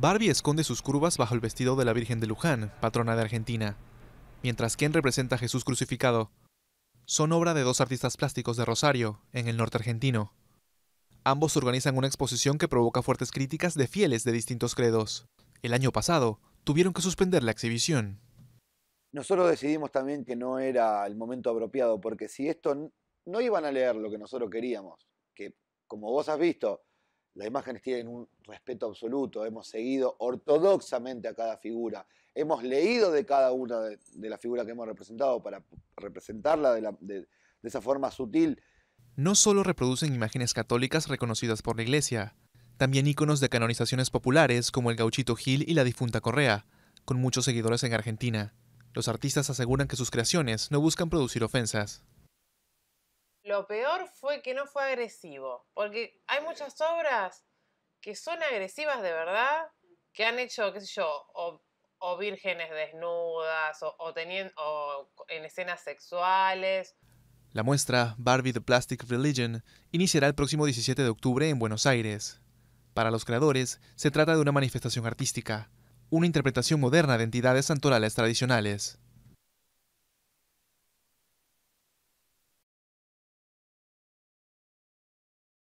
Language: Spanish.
Barbie esconde sus curvas bajo el vestido de la Virgen de Luján, patrona de Argentina, mientras Ken representa a Jesús crucificado. Son obra de dos artistas plásticos de Rosario, en el norte argentino. Ambos organizan una exposición que provoca fuertes críticas de fieles de distintos credos. El año pasado, tuvieron que suspender la exhibición. Nosotros decidimos también que no era el momento apropiado, porque si esto no iban a leer lo que nosotros queríamos, que como vos has visto, las imágenes tienen un respeto absoluto, hemos seguido ortodoxamente a cada figura, hemos leído de cada una de, las figuras que hemos representado para representarla de, de esa forma sutil. No solo reproducen imágenes católicas reconocidas por la Iglesia, también íconos de canonizaciones populares como el gauchito Gil y la difunta Correa, con muchos seguidores en Argentina. Los artistas aseguran que sus creaciones no buscan producir ofensas. Lo peor fue que no fue agresivo, porque hay muchas obras que son agresivas de verdad, que han hecho, qué sé yo, o, vírgenes desnudas, o, o en escenas sexuales. La muestra Barbie the Plastic Religion iniciará el próximo 17 de octubre en Buenos Aires. Para los creadores, se trata de una manifestación artística, una interpretación moderna de entidades santorales tradicionales.